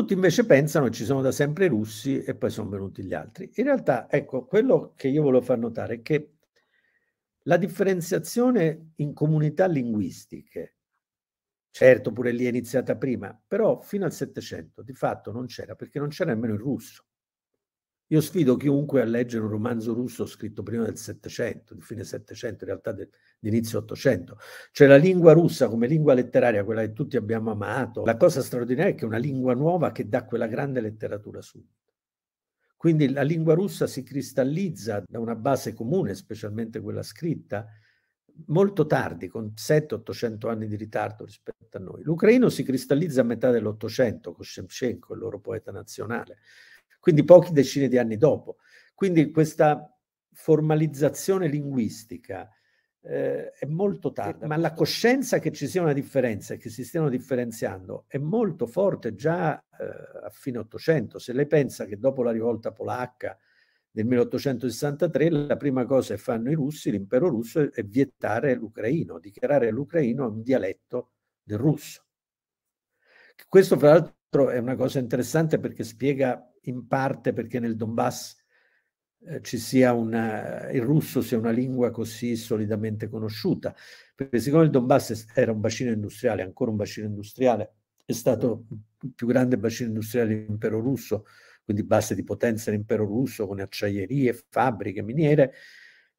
Tutti invece pensano ci sono da sempre i russi e poi sono venuti gli altri. In realtà, ecco, quello che io volevo far notare è che la differenziazione in comunità linguistiche, certo pure lì è iniziata prima, però fino al Settecento di fatto non c'era perché non c'era nemmeno il russo. Io sfido chiunque a leggere un romanzo russo scritto prima del Settecento, di fine Settecento, in realtà di inizio Ottocento. Cioè la lingua russa come lingua letteraria, quella che tutti abbiamo amato, la cosa straordinaria è che è una lingua nuova che dà quella grande letteratura subito. Quindi la lingua russa si cristallizza da una base comune, specialmente quella scritta, molto tardi, con 7-800 anni di ritardo rispetto a noi. L'ucraino si cristallizza a metà dell'Ottocento con Shevchenko, il loro poeta nazionale quindi pochi decine di anni dopo. Quindi questa formalizzazione linguistica eh, è molto tarda, ma la coscienza che ci sia una differenza e che si stiano differenziando è molto forte già eh, a fine 800. Se lei pensa che dopo la rivolta polacca del 1863 la prima cosa che fanno i russi, l'impero russo, è vietare l'ucraino, dichiarare l'ucraino un dialetto del russo. Questo fra l'altro è una cosa interessante perché spiega in parte perché nel Donbass eh, ci sia una, eh, il russo sia una lingua così solidamente conosciuta, perché siccome il Donbass era un bacino industriale, ancora un bacino industriale, è stato il più grande bacino industriale dell'impero russo, quindi base di potenza dell'impero russo con acciaierie, fabbriche, miniere,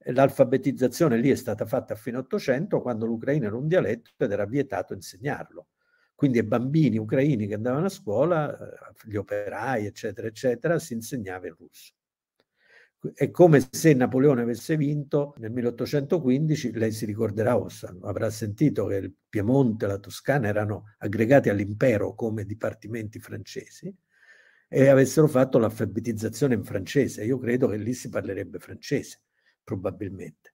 l'alfabetizzazione lì è stata fatta fino all'Ottocento quando l'Ucraina era un dialetto ed era vietato insegnarlo. Quindi ai bambini ucraini che andavano a scuola, eh, gli operai, eccetera, eccetera, si insegnava il russo. È come se Napoleone avesse vinto nel 1815, lei si ricorderà o avrà sentito che il Piemonte e la Toscana erano aggregati all'impero come dipartimenti francesi e avessero fatto l'alfabetizzazione in francese. Io credo che lì si parlerebbe francese, probabilmente,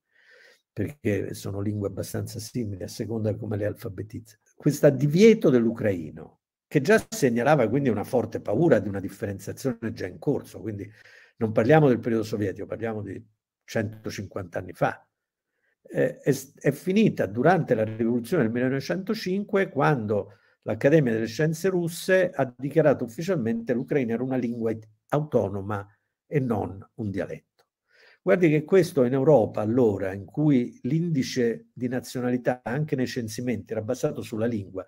perché sono lingue abbastanza simili a seconda di come le alfabetizza questo divieto dell'ucraino, che già segnalava quindi una forte paura di una differenziazione già in corso, quindi non parliamo del periodo sovietico, parliamo di 150 anni fa. Eh, è, è, finita durante la rivoluzione del 1905 quando l'Accademia delle Scienze Russe ha dichiarato ufficialmente che l'Ucraina era una lingua autonoma e non un dialetto. Guardi che questo in Europa allora, in cui l'indice di nazionalità anche nei censimenti era basato sulla lingua,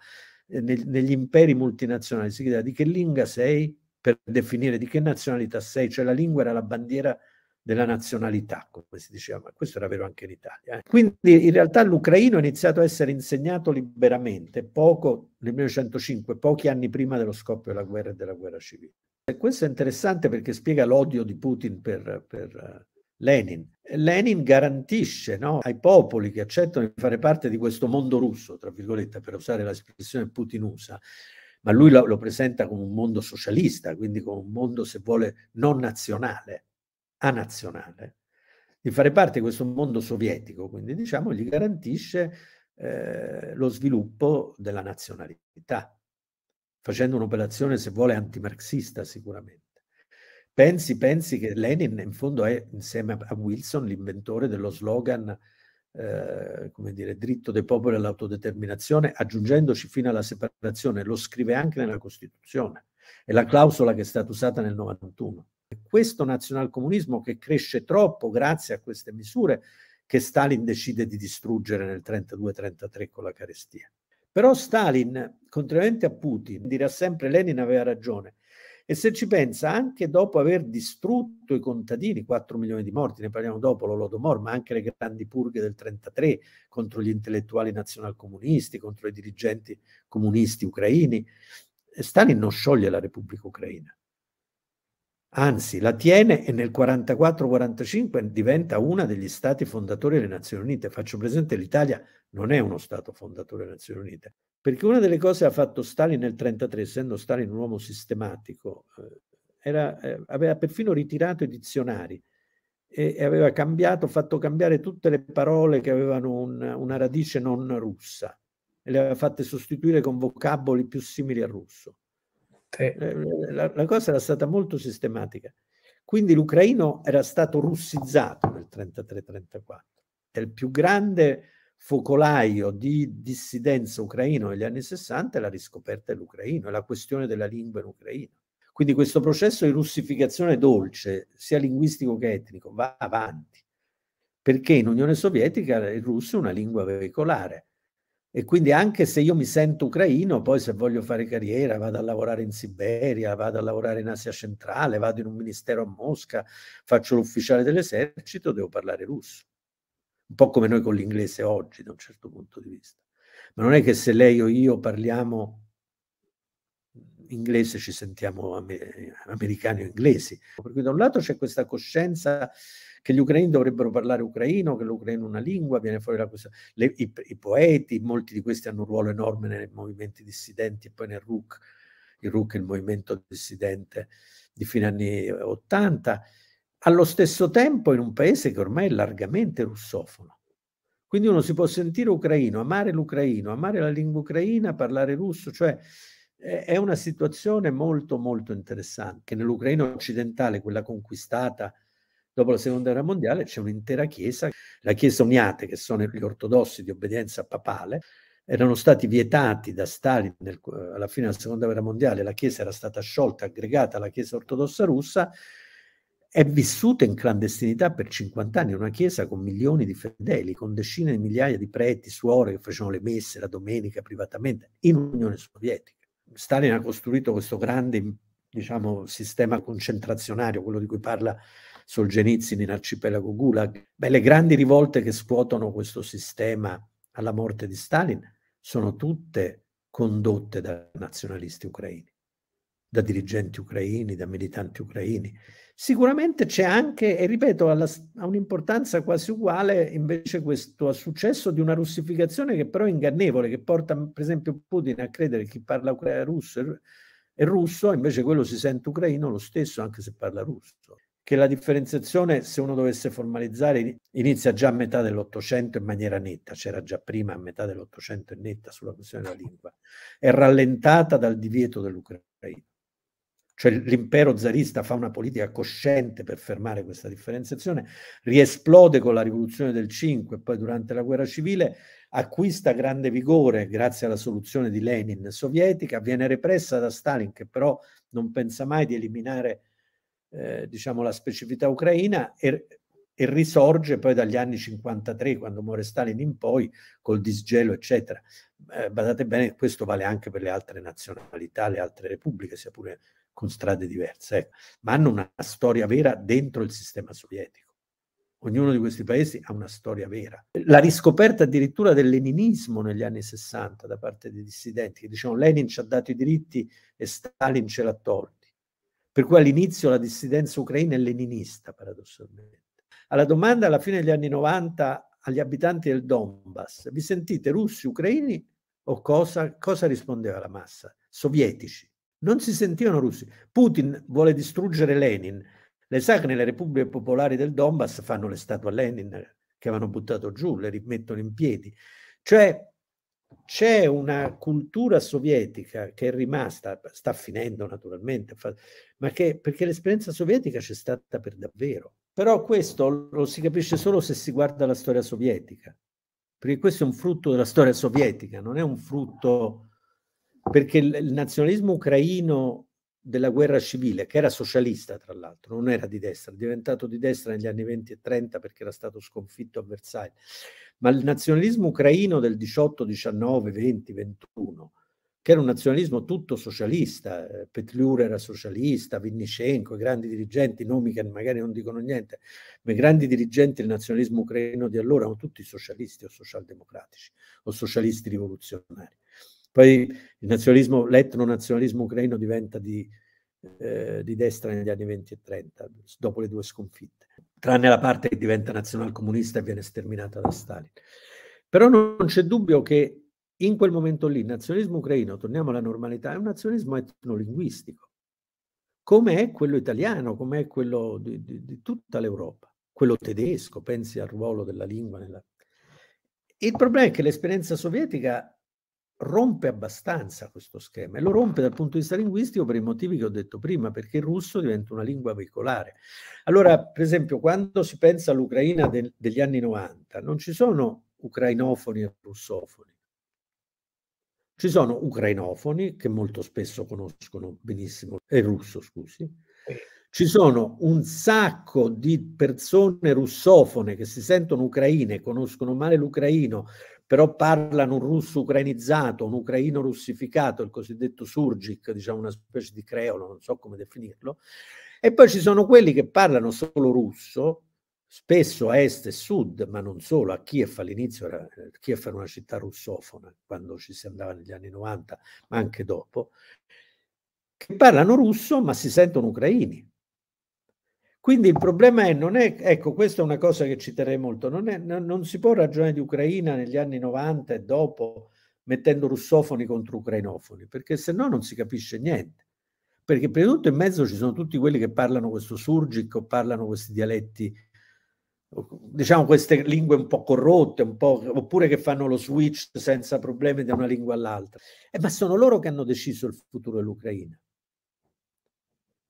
eh, negli imperi multinazionali si chiedeva di che lingua sei per definire di che nazionalità sei, cioè la lingua era la bandiera della nazionalità, come si diceva, ma questo era vero anche in Italia. Eh. Quindi in realtà l'ucraino è iniziato a essere insegnato liberamente poco nel 1905, pochi anni prima dello scoppio della guerra e della guerra civile. E questo è interessante perché spiega l'odio di Putin per, per eh, Lenin. Lenin garantisce no, ai popoli che accettano di fare parte di questo mondo russo, tra virgolette, per usare l'espressione putinusa, ma lui lo, lo presenta come un mondo socialista, quindi come un mondo, se vuole, non nazionale, anazionale, di fare parte di questo mondo sovietico, quindi diciamo gli garantisce eh, lo sviluppo della nazionalità, facendo un'operazione, se vuole, antimarxista sicuramente. Pensi, pensi che Lenin in fondo è insieme a Wilson l'inventore dello slogan eh, come dire, dritto dei popoli all'autodeterminazione, aggiungendoci fino alla separazione, lo scrive anche nella Costituzione, è la certo. clausola che è stata usata nel 91. Questo nazionalcomunismo che cresce troppo grazie a queste misure che Stalin decide di distruggere nel 32-33 con la carestia. Però Stalin, contrariamente a Putin, dirà sempre Lenin aveva ragione, e se ci pensa, anche dopo aver distrutto i contadini, 4 milioni di morti, ne parliamo dopo l'Olodomor, ma anche le grandi purghe del 1933 contro gli intellettuali nazionalcomunisti, contro i dirigenti comunisti ucraini, Stalin non scioglie la Repubblica Ucraina. Anzi, la tiene e nel 44-45 diventa uno degli stati fondatori delle Nazioni Unite. Faccio presente che l'Italia non è uno stato fondatore delle Nazioni Unite, perché una delle cose che ha fatto Stalin nel 1933, essendo Stalin un uomo sistematico, eh, era, eh, aveva perfino ritirato i dizionari e, aveva cambiato, fatto cambiare tutte le parole che avevano un, una radice non russa e le aveva fatte sostituire con vocaboli più simili al russo. Eh, eh, la, la, cosa era stata molto sistematica. Quindi l'ucraino era stato russizzato nel 33-34, è il più grande focolaio di dissidenza ucraino negli anni 60 è la riscoperta dell'ucraino, è la questione della lingua in ucraino. Quindi questo processo di russificazione dolce, sia linguistico che etnico, va avanti, perché in Unione Sovietica il russo è una lingua veicolare, e quindi anche se io mi sento ucraino, poi se voglio fare carriera vado a lavorare in Siberia, vado a lavorare in Asia centrale, vado in un ministero a Mosca, faccio l'ufficiale dell'esercito, devo parlare russo. Un po' come noi con l'inglese oggi, da un certo punto di vista. Ma non è che se lei o io parliamo inglese ci sentiamo americani o inglesi. Per cui da un lato c'è questa coscienza che gli ucraini dovrebbero parlare ucraino, che l'ucraino è una lingua, viene fuori la questione. Le, i, i, poeti, molti di questi hanno un ruolo enorme nei movimenti dissidenti e poi nel RUC, il RUC è il movimento dissidente di fine anni 80, allo stesso tempo in un paese che ormai è largamente russofono. Quindi uno si può sentire ucraino, amare l'ucraino, amare la lingua ucraina, parlare russo, cioè è una situazione molto molto interessante che nell'Ucraina occidentale, quella conquistata dopo la seconda guerra mondiale c'è un'intera chiesa, la chiesa uniate, che sono gli ortodossi di obbedienza papale, erano stati vietati da Stalin nel, alla fine della seconda guerra mondiale, la chiesa era stata sciolta, aggregata alla chiesa ortodossa russa, è vissuta in clandestinità per 50 anni, una chiesa con milioni di fedeli, con decine di migliaia di preti, suore che facevano le messe la domenica privatamente in Unione Sovietica. Stalin ha costruito questo grande diciamo, sistema concentrazionario, quello di cui parla Solzhenitsyn in arcipelago Gulag. Beh, le grandi rivolte che scuotono questo sistema alla morte di Stalin sono tutte condotte da nazionalisti ucraini, da dirigenti ucraini, da militanti ucraini. Sicuramente c'è anche, e ripeto, ha un'importanza quasi uguale invece questo successo di una russificazione che però è ingannevole, che porta per esempio Putin a credere che chi parla russo è russo, invece quello si sente ucraino lo stesso anche se parla russo che la differenziazione, se uno dovesse formalizzare, inizia già a metà dell'Ottocento in maniera netta, c'era già prima a metà dell'Ottocento è netta sulla questione della lingua, è rallentata dal divieto dell'Ucraina. Cioè l'impero zarista fa una politica cosciente per fermare questa differenziazione, riesplode con la rivoluzione del 5 e poi durante la guerra civile, acquista grande vigore grazie alla soluzione di Lenin sovietica, viene repressa da Stalin che però non pensa mai di eliminare eh, diciamo, la specificità ucraina e, e, risorge poi dagli anni 53, quando muore Stalin in poi, col disgelo, eccetera. Eh, badate bene, questo vale anche per le altre nazionalità, le altre repubbliche, sia pure con strade diverse, eh. ma hanno una storia vera dentro il sistema sovietico. Ognuno di questi paesi ha una storia vera. La riscoperta addirittura del leninismo negli anni 60 da parte dei dissidenti che dicevano Lenin ci ha dato i diritti e Stalin ce l'ha tolto per cui all'inizio la dissidenza ucraina è leninista, paradossalmente. Alla domanda alla fine degli anni 90 agli abitanti del Donbass, vi sentite russi, ucraini o cosa? Cosa rispondeva la massa? Sovietici. Non si sentivano russi. Putin vuole distruggere Lenin. Le sa che nelle repubbliche popolari del Donbass fanno le statue a Lenin che avevano buttato giù, le rimettono in piedi. Cioè c'è una cultura sovietica che è rimasta, sta finendo naturalmente, ma che, perché l'esperienza sovietica c'è stata per davvero. Però questo lo si capisce solo se si guarda la storia sovietica, perché questo è un frutto della storia sovietica, non è un frutto perché il nazionalismo ucraino della guerra civile, che era socialista tra l'altro, non era di destra, è diventato di destra negli anni 20 e 30 perché era stato sconfitto a Versailles, ma il nazionalismo ucraino del 18, 19, 20, 21, che era un nazionalismo tutto socialista, eh, Petliura era socialista, Vinnicenko, i grandi dirigenti, nomi che magari non dicono niente, ma i grandi dirigenti del nazionalismo ucraino di allora erano tutti socialisti o socialdemocratici o socialisti rivoluzionari. Poi il nazionalismo, l'etnonazionalismo ucraino diventa di, eh, di destra negli anni 20 e 30, dopo le due sconfitte, tranne la parte che diventa nazionalcomunista e viene sterminata da Stalin. Però non c'è dubbio che in quel momento lì il nazionalismo ucraino, torniamo alla normalità, è un nazionalismo etnolinguistico, come è quello italiano, come è quello di, di, di tutta l'Europa, quello tedesco, pensi al ruolo della lingua. Nella... Il problema è che l'esperienza sovietica rompe abbastanza questo schema e lo rompe dal punto di vista linguistico per i motivi che ho detto prima, perché il russo diventa una lingua veicolare. Allora, per esempio, quando si pensa all'Ucraina del, degli anni 90, non ci sono ucrainofoni e russofoni. Ci sono ucrainofoni che molto spesso conoscono benissimo, il russo, scusi, ci sono un sacco di persone russofone che si sentono ucraine, conoscono male l'ucraino, però parlano un russo ucrainizzato, un ucraino russificato, il cosiddetto surgic, diciamo una specie di creolo, non so come definirlo. E poi ci sono quelli che parlano solo russo, spesso a est e sud, ma non solo, a Kiev all'inizio era, Kiev era una città russofona quando ci si andava negli anni 90, ma anche dopo, che parlano russo ma si sentono ucraini. Quindi il problema è, non è, ecco, questa è una cosa che ci terrei molto, non, è, non, non si può ragionare di Ucraina negli anni 90 e dopo mettendo russofoni contro ucrainofoni, perché se no non si capisce niente. Perché prima di tutto in mezzo ci sono tutti quelli che parlano questo surgic o parlano questi dialetti, diciamo queste lingue un po' corrotte, un po', oppure che fanno lo switch senza problemi da una lingua all'altra. Eh, ma sono loro che hanno deciso il futuro dell'Ucraina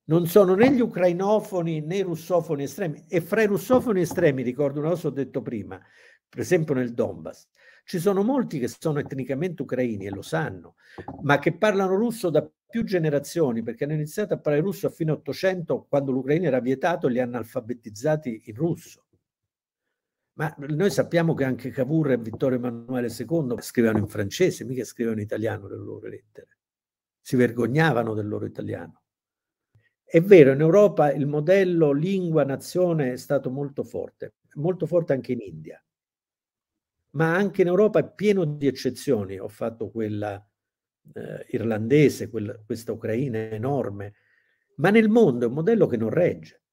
non sono né gli ucrainofoni né i russofoni estremi. E fra i russofoni estremi, ricordo una cosa ho detto prima, per esempio nel Donbass, ci sono molti che sono etnicamente ucraini e lo sanno, ma che parlano russo da più generazioni, perché hanno iniziato a parlare russo a fine 800, quando l'Ucraina era vietato, li hanno alfabetizzati in russo. Ma noi sappiamo che anche Cavour e Vittorio Emanuele II scrivevano in francese, mica scrivevano in italiano le loro lettere. Si vergognavano del loro italiano. È vero, in Europa il modello lingua-nazione è stato molto forte, molto forte anche in India, ma anche in Europa è pieno di eccezioni. Ho fatto quella eh, irlandese, quella, questa Ucraina enorme, ma nel mondo è un modello che non regge.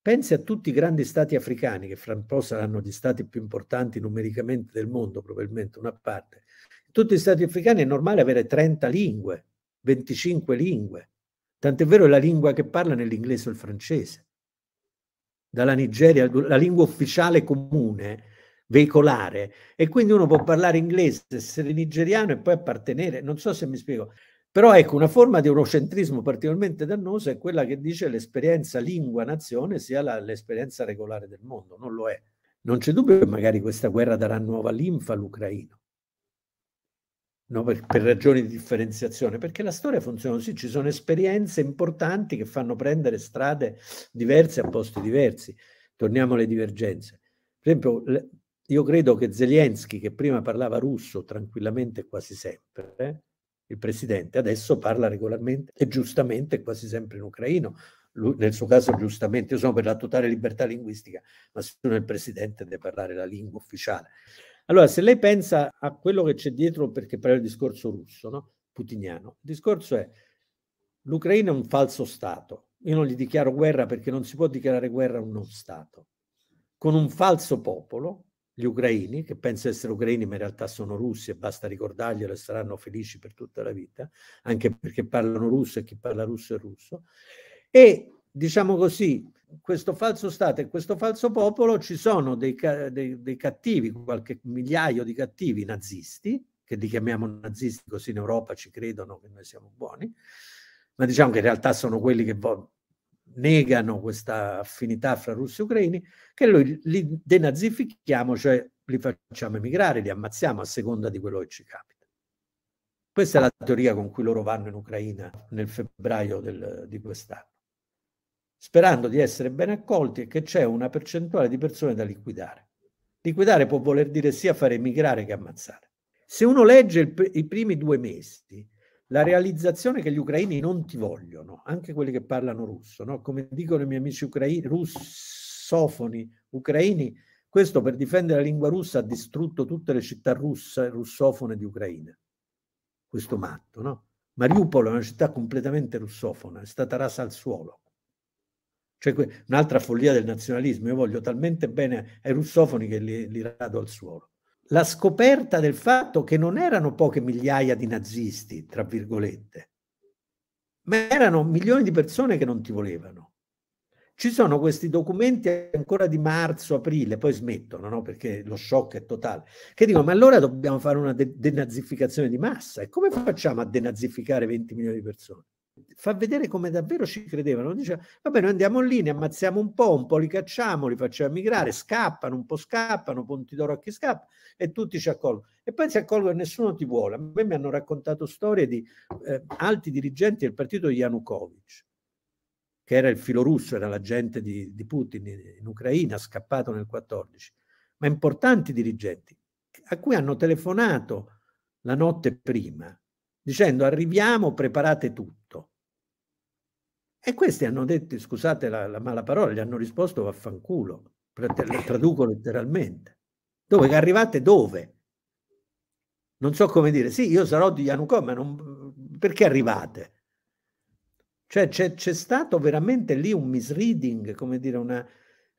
Pensi a tutti i grandi stati africani, che fra un po' saranno gli stati più importanti numericamente del mondo, probabilmente una parte. tutti gli stati africani è normale avere 30 lingue, 25 lingue Tant'è vero la lingua che parlano è l'inglese o il francese. Dalla Nigeria, la lingua ufficiale comune, veicolare, e quindi uno può parlare inglese, essere nigeriano e poi appartenere, non so se mi spiego, però ecco, una forma di eurocentrismo particolarmente dannosa è quella che dice l'esperienza lingua-nazione sia la, l'esperienza regolare del mondo, non lo è. Non c'è dubbio che magari questa guerra darà nuova linfa all'Ucraino, no? per, per, ragioni di differenziazione, perché la storia funziona così, ci sono esperienze importanti che fanno prendere strade diverse a posti diversi. Torniamo alle divergenze. Per esempio, io credo che Zelensky, che prima parlava russo tranquillamente quasi sempre, eh? il presidente, adesso parla regolarmente e giustamente quasi sempre in ucraino, lui, nel suo caso giustamente, io sono per la totale libertà linguistica, ma sono il presidente deve parlare la lingua ufficiale. Allora, se lei pensa a quello che c'è dietro, perché parla il discorso russo, no? putiniano, il discorso è l'Ucraina è un falso Stato. Io non gli dichiaro guerra perché non si può dichiarare guerra a un non Stato. Con un falso popolo, gli ucraini, che pensano essere ucraini ma in realtà sono russi e basta ricordarglielo e saranno felici per tutta la vita, anche perché parlano russo e chi parla russo è russo, e diciamo così, questo falso Stato e questo falso popolo ci sono dei, dei, dei cattivi, qualche migliaio di cattivi nazisti, che li chiamiamo nazisti così in Europa ci credono che noi siamo buoni, ma diciamo che in realtà sono quelli che negano questa affinità fra russi e ucraini, che noi li denazifichiamo, cioè li facciamo emigrare, li ammazziamo a seconda di quello che ci capita. Questa è la teoria con cui loro vanno in Ucraina nel febbraio del, di quest'anno sperando di essere ben accolti e che c'è una percentuale di persone da liquidare. Liquidare può voler dire sia fare emigrare che ammazzare. Se uno legge il, i primi due mesi, la realizzazione che gli ucraini non ti vogliono, anche quelli che parlano russo, no? come dicono i miei amici ucraini, russofoni ucraini, questo per difendere la lingua russa ha distrutto tutte le città russe, russofone di Ucraina. Questo matto, no? Mariupol è una città completamente russofona, è stata rasa al suolo. Cioè, un'altra follia del nazionalismo, io voglio talmente bene ai russofoni che li, li rado al suolo. La scoperta del fatto che non erano poche migliaia di nazisti, tra virgolette, ma erano milioni di persone che non ti volevano. Ci sono questi documenti ancora di marzo, aprile, poi smettono, no? perché lo shock è totale, che dicono ma allora dobbiamo fare una de- denazificazione di massa e come facciamo a denazificare 20 milioni di persone? fa vedere come davvero ci credevano. Diceva, vabbè, noi andiamo lì, ne ammazziamo un po', un po' li cacciamo, li facciamo migrare, scappano, un po' scappano, Pontidoro a chi scappa, e tutti ci accolgono. E poi si accolgono e nessuno ti vuole. A me mi hanno raccontato storie di eh, alti dirigenti del partito di Yanukovych, che era il filo russo, era l'agente di, di Putin in Ucraina, scappato nel 14, ma importanti dirigenti a cui hanno telefonato la notte prima dicendo arriviamo, preparate tutto e questi hanno detto, scusate la, la mala parola, gli hanno risposto vaffanculo, lo traduco letteralmente. Dove arrivate dove? Non so come dire, sì, io sarò di Yanukovych, ma non, perché arrivate? Cioè c'è, c'è stato veramente lì un misreading, come dire, una,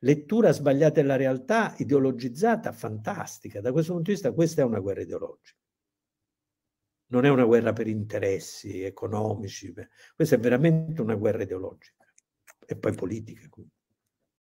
lettura sbagliata della realtà, ideologizzata, fantastica. Da questo punto di vista questa è una guerra ideologica non è una guerra per interessi economici, questa è veramente una guerra ideologica e poi politica. Quindi.